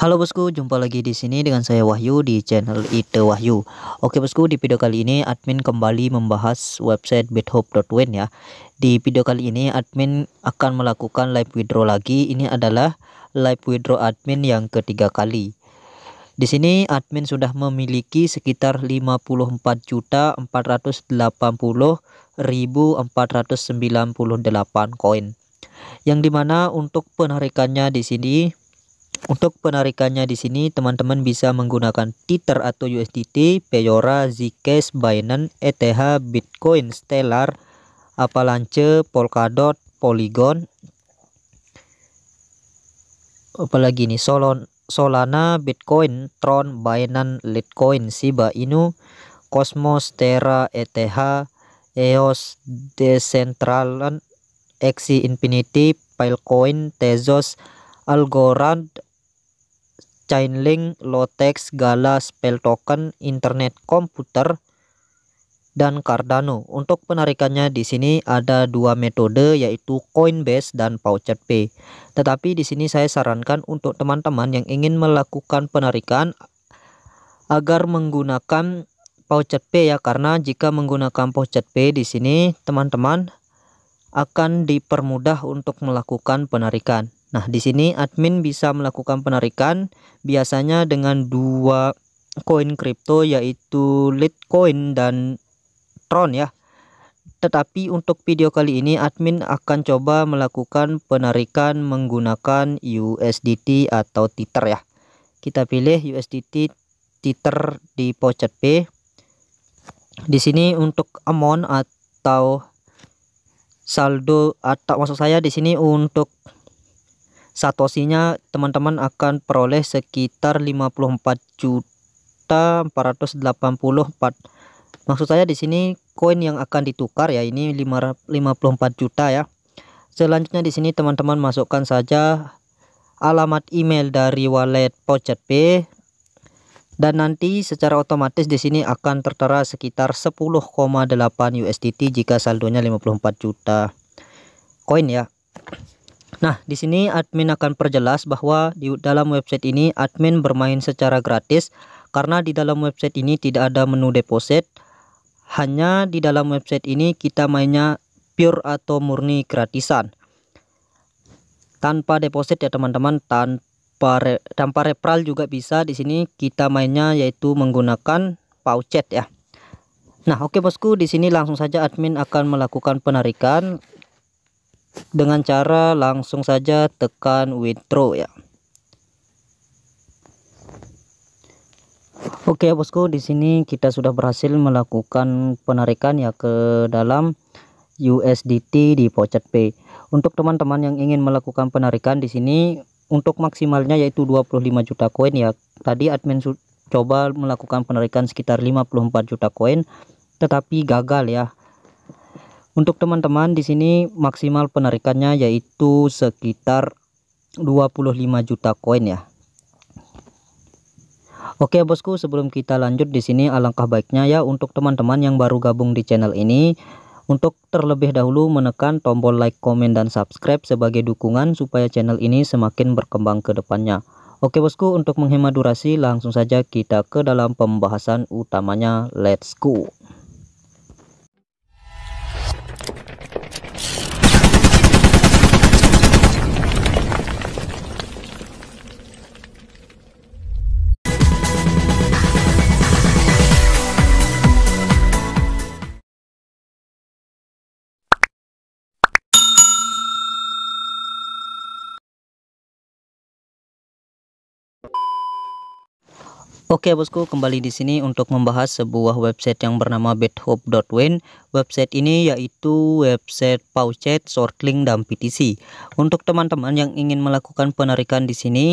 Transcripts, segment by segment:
Halo bosku, jumpa lagi di sini dengan saya Wahyu di channel Ite Wahyu. Oke bosku, di video kali ini admin kembali membahas website bethope.win ya. Di video kali ini admin akan melakukan live withdraw lagi. Ini adalah live withdraw admin yang ketiga kali. Di sini admin sudah memiliki sekitar 54.480.498 koin. Yang dimana untuk penarikannya di sini untuk penarikannya di sini teman-teman bisa menggunakan Tether atau USDT, Payora, Zcash, Binance, ETH, Bitcoin, Stellar, Avalanche, Polkadot, Polygon. Apalagi ini Solon, Solana, Bitcoin, Tron, Binance, Litecoin, Shiba Inu, Cosmos, Terra, ETH, EOS, Decentraland, Axie Infinity, Filecoin, Tezos, Algorand, Chainlink, Lotex, Gala, Spell Token, Internet Komputer, dan Cardano. Untuk penarikannya di sini ada dua metode yaitu Coinbase dan Pouchet Pay. Tetapi di sini saya sarankan untuk teman-teman yang ingin melakukan penarikan agar menggunakan Pouchet Pay ya karena jika menggunakan Pouchet Pay di sini teman-teman akan dipermudah untuk melakukan penarikan. Nah, di sini admin bisa melakukan penarikan biasanya dengan dua koin kripto yaitu Litecoin dan Tron ya. Tetapi untuk video kali ini admin akan coba melakukan penarikan menggunakan USDT atau Tether ya. Kita pilih USDT Tether di pocet P Di sini untuk amount atau saldo atau maksud saya di sini untuk Satosinya teman-teman akan peroleh sekitar 54 juta 484 maksud saya di sini koin yang akan ditukar ya ini 54 juta ya selanjutnya di sini teman-teman masukkan saja alamat email dari wallet pocet p dan nanti secara otomatis di sini akan tertera sekitar 10,8 USDT jika saldonya 54 juta koin ya Nah, di sini admin akan perjelas bahwa di dalam website ini admin bermain secara gratis karena di dalam website ini tidak ada menu deposit. Hanya di dalam website ini kita mainnya pure atau murni gratisan. Tanpa deposit ya teman-teman, tanpa re, tanpa referral juga bisa di sini kita mainnya yaitu menggunakan pouchet ya. Nah, oke okay, bosku, di sini langsung saja admin akan melakukan penarikan dengan cara langsung saja tekan withdraw ya Oke ya bosku di sini kita sudah berhasil melakukan penarikan ya ke dalam USDT di Pocket Pay untuk teman-teman yang ingin melakukan penarikan di sini untuk maksimalnya yaitu 25 juta koin ya tadi admin coba melakukan penarikan sekitar 54 juta koin tetapi gagal ya untuk teman-teman di sini maksimal penarikannya yaitu sekitar 25 juta koin ya. Oke bosku, sebelum kita lanjut di sini alangkah baiknya ya untuk teman-teman yang baru gabung di channel ini untuk terlebih dahulu menekan tombol like, komen dan subscribe sebagai dukungan supaya channel ini semakin berkembang ke depannya. Oke bosku, untuk menghemat durasi langsung saja kita ke dalam pembahasan utamanya. Let's go. Oke bosku, kembali di sini untuk membahas sebuah website yang bernama bethope.win. Website ini yaitu website Pouchet, Shortlink, dan PTC. Untuk teman-teman yang ingin melakukan penarikan di sini,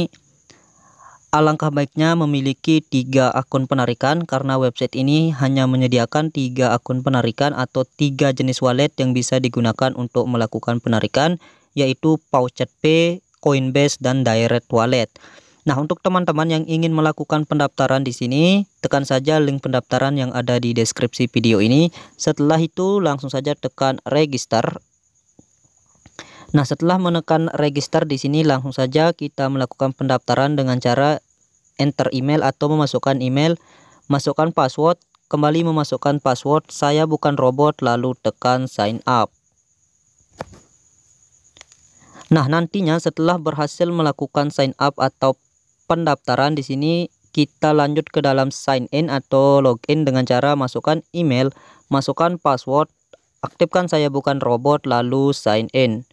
alangkah baiknya memiliki tiga akun penarikan karena website ini hanya menyediakan tiga akun penarikan atau tiga jenis wallet yang bisa digunakan untuk melakukan penarikan, yaitu Pouchet, P, Coinbase, dan Direct Wallet. Nah, untuk teman-teman yang ingin melakukan pendaftaran di sini, tekan saja link pendaftaran yang ada di deskripsi video ini. Setelah itu, langsung saja tekan register. Nah, setelah menekan register di sini, langsung saja kita melakukan pendaftaran dengan cara enter email atau memasukkan email, masukkan password, kembali memasukkan password, saya bukan robot, lalu tekan sign up. Nah, nantinya setelah berhasil melakukan sign up atau pendaftaran di sini kita lanjut ke dalam sign in atau login dengan cara masukkan email, masukkan password, aktifkan saya bukan robot lalu sign in.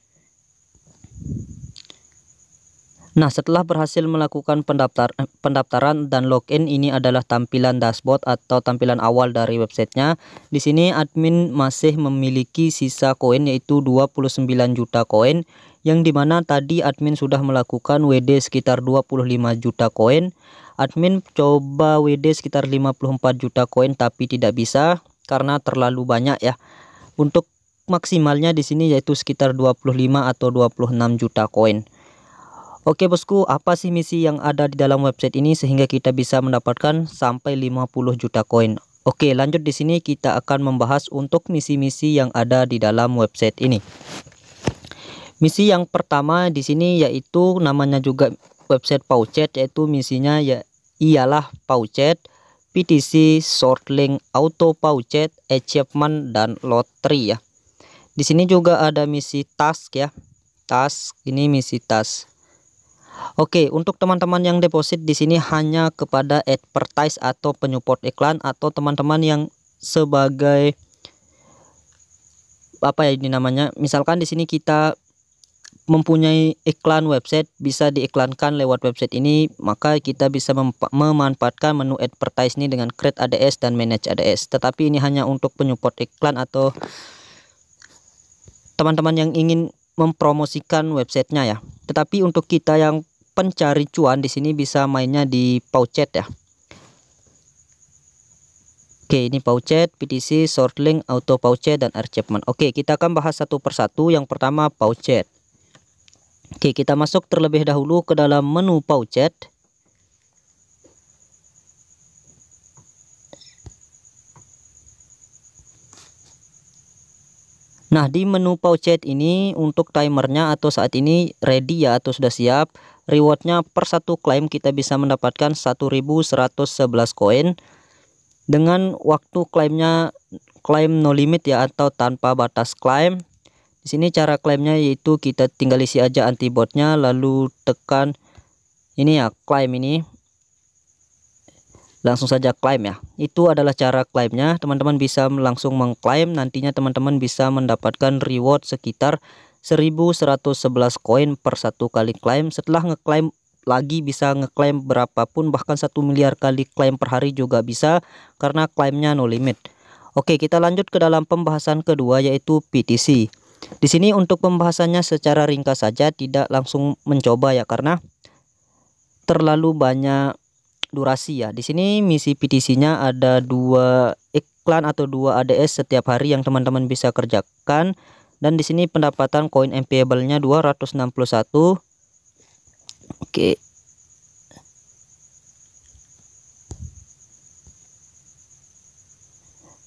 Nah, setelah berhasil melakukan pendaftar, pendaftaran dan login, ini adalah tampilan dashboard atau tampilan awal dari websitenya. Di sini admin masih memiliki sisa koin yaitu 29 juta koin yang dimana tadi admin sudah melakukan WD sekitar 25 juta koin. Admin coba WD sekitar 54 juta koin tapi tidak bisa karena terlalu banyak ya. Untuk maksimalnya di sini yaitu sekitar 25 atau 26 juta koin. Oke bosku, apa sih misi yang ada di dalam website ini sehingga kita bisa mendapatkan sampai 50 juta koin? Oke, lanjut di sini kita akan membahas untuk misi-misi yang ada di dalam website ini. Misi yang pertama di sini yaitu namanya juga website Pouchet, yaitu misinya ya ialah Pouchet PTC, shortlink, auto Pouchet, achievement dan lottery ya. Di sini juga ada misi task ya. Task ini misi task. Oke, untuk teman-teman yang deposit di sini hanya kepada advertise atau penyupport iklan atau teman-teman yang sebagai apa ya ini namanya? Misalkan di sini kita mempunyai iklan website bisa diiklankan lewat website ini maka kita bisa memanfaatkan menu advertise ini dengan create ADS dan manage ADS tetapi ini hanya untuk penyupport iklan atau teman-teman yang ingin mempromosikan websitenya ya tetapi untuk kita yang pencari cuan di sini bisa mainnya di pouchet ya. Oke, ini pouchet PTC, shortlink, auto pouchet dan airchapman. Oke, kita akan bahas satu persatu. Yang pertama pouchet Oke, kita masuk terlebih dahulu ke dalam menu paucet. Nah di menu pouchet ini untuk timernya atau saat ini ready ya atau sudah siap Rewardnya per satu klaim kita bisa mendapatkan 1111 koin Dengan waktu klaimnya klaim no limit ya atau tanpa batas klaim di sini cara klaimnya yaitu kita tinggal isi aja antibotnya lalu tekan ini ya klaim ini langsung saja klaim ya itu adalah cara klaimnya teman-teman bisa langsung mengklaim nantinya teman-teman bisa mendapatkan reward sekitar 1111 koin per satu kali klaim setelah ngeklaim lagi bisa ngeklaim berapapun bahkan satu miliar kali klaim per hari juga bisa karena klaimnya no limit Oke kita lanjut ke dalam pembahasan kedua yaitu PTC di sini untuk pembahasannya secara ringkas saja tidak langsung mencoba ya karena terlalu banyak durasi ya. Di sini misi PTC-nya ada dua iklan atau dua ADS setiap hari yang teman-teman bisa kerjakan dan di sini pendapatan koin MPable-nya 261. Oke.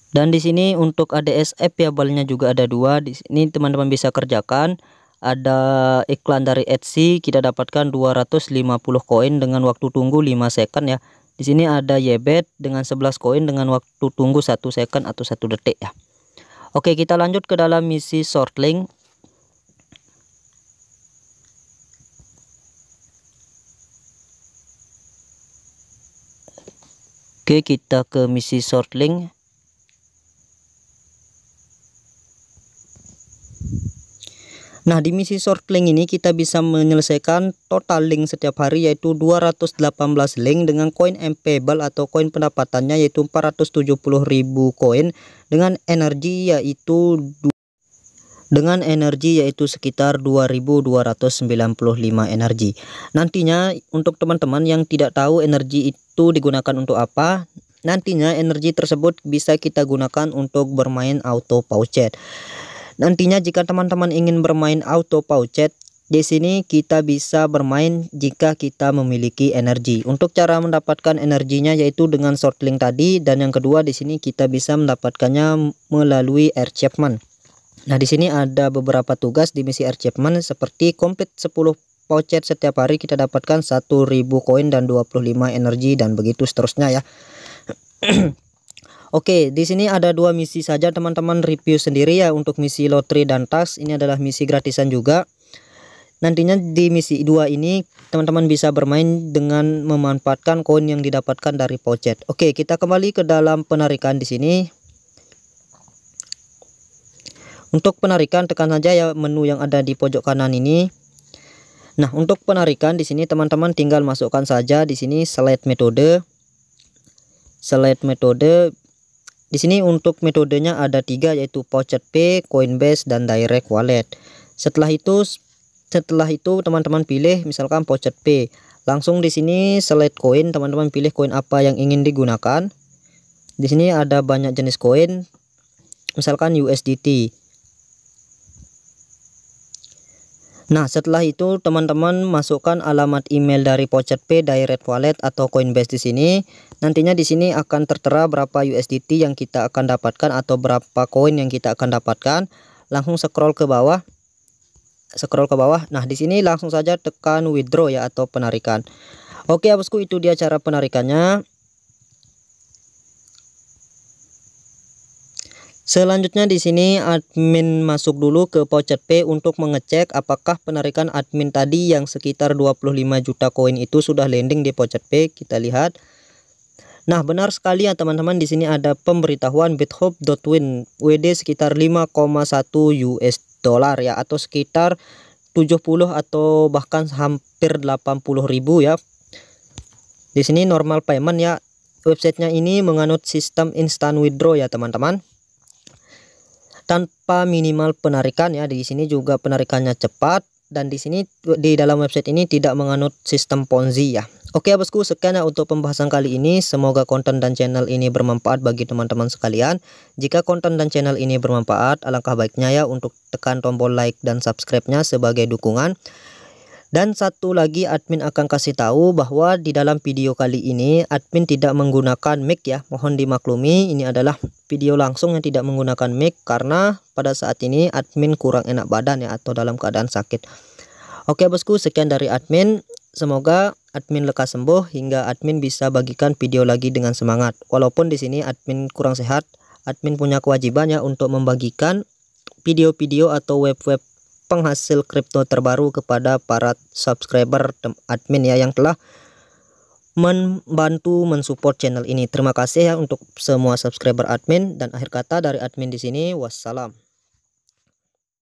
Dan di sini untuk ADS appable-nya juga ada dua. Di sini teman-teman bisa kerjakan ada iklan dari Etsy kita dapatkan 250 koin dengan waktu tunggu 5 second ya di sini ada Yebet dengan 11 koin dengan waktu tunggu 1 second atau 1 detik ya Oke kita lanjut ke dalam misi short link Oke kita ke misi short link Nah di misi short link ini kita bisa menyelesaikan total link setiap hari yaitu 218 link dengan koin empable atau koin pendapatannya yaitu 470.000 koin dengan energi yaitu dengan energi yaitu sekitar 2295 energi. Nantinya untuk teman-teman yang tidak tahu energi itu digunakan untuk apa, nantinya energi tersebut bisa kita gunakan untuk bermain auto paucet. Nantinya jika teman-teman ingin bermain auto pouchet di sini kita bisa bermain jika kita memiliki energi. Untuk cara mendapatkan energinya yaitu dengan short link tadi dan yang kedua di sini kita bisa mendapatkannya melalui achievement. Nah, di sini ada beberapa tugas di misi achievement seperti complete 10 pouchet setiap hari kita dapatkan 1000 koin dan 25 energi dan begitu seterusnya ya. Oke, di sini ada dua misi saja teman-teman review sendiri ya untuk misi lotre dan tas. Ini adalah misi gratisan juga. Nantinya di misi 2 ini teman-teman bisa bermain dengan memanfaatkan koin yang didapatkan dari pocet. Oke, kita kembali ke dalam penarikan di sini. Untuk penarikan tekan saja ya menu yang ada di pojok kanan ini. Nah, untuk penarikan di sini teman-teman tinggal masukkan saja di sini slide metode. Slide metode di sini untuk metodenya ada tiga yaitu Pocket Pay, Coinbase, dan Direct Wallet. Setelah itu setelah itu teman-teman pilih misalkan Pocket Pay. Langsung di sini select koin, teman-teman pilih koin apa yang ingin digunakan. Di sini ada banyak jenis koin. Misalkan USDT. Nah setelah itu teman-teman masukkan alamat email dari Pocket Pay Direct Wallet atau Coinbase di sini. Nantinya di sini akan tertera berapa USDT yang kita akan dapatkan atau berapa koin yang kita akan dapatkan. Langsung scroll ke bawah. Scroll ke bawah. Nah di sini langsung saja tekan withdraw ya atau penarikan. Oke bosku itu dia cara penarikannya. Selanjutnya di sini admin masuk dulu ke voucher P untuk mengecek apakah penarikan admin tadi yang sekitar 25 juta koin itu sudah landing di voucher P. Kita lihat. Nah, benar sekali ya teman-teman di sini ada pemberitahuan bithub.win WD sekitar 5,1 US dollar ya atau sekitar 70 atau bahkan hampir 80 ribu ya. Di sini normal payment ya. Websitenya ini menganut sistem instant withdraw ya teman-teman tanpa minimal penarikan ya. Di sini juga penarikannya cepat dan di sini di dalam website ini tidak menganut sistem ponzi ya. Oke bosku, sekian ya untuk pembahasan kali ini. Semoga konten dan channel ini bermanfaat bagi teman-teman sekalian. Jika konten dan channel ini bermanfaat, alangkah baiknya ya untuk tekan tombol like dan subscribe-nya sebagai dukungan. Dan satu lagi admin akan kasih tahu bahwa di dalam video kali ini admin tidak menggunakan mic ya. Mohon dimaklumi ini adalah video langsung yang tidak menggunakan mic karena pada saat ini admin kurang enak badan ya atau dalam keadaan sakit. Oke bosku sekian dari admin. Semoga admin lekas sembuh hingga admin bisa bagikan video lagi dengan semangat. Walaupun di sini admin kurang sehat, admin punya kewajibannya untuk membagikan video-video atau web-web penghasil kripto terbaru kepada para subscriber admin ya yang telah membantu mensupport channel ini. Terima kasih ya untuk semua subscriber admin dan akhir kata dari admin di sini wassalam.